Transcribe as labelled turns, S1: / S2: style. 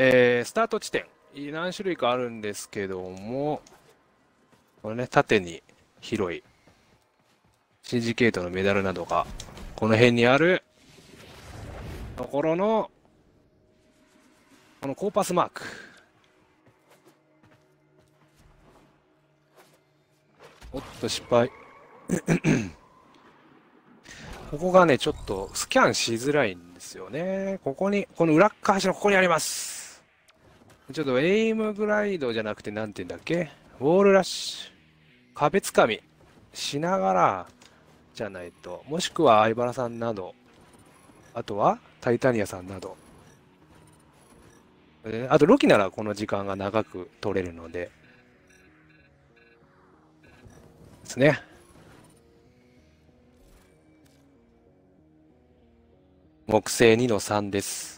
S1: えー、スタート地点、何種類かあるんですけども、これね、縦に広い、シンジケートのメダルなどが、この辺にある、ところの、このコーパスマーク。おっと、失敗。ここがね、ちょっとスキャンしづらいんですよね。ここに、この裏っ側のここにあります。ちょっとエイムグライドじゃなくて、なんて言うんだっけウォールラッシュ。壁つかみ。しながら、じゃないと。もしくは相原さんなど。あとは、タイタニアさんなど。あと、ロキならこの時間が長く取れるので。ですね。木星2の3です。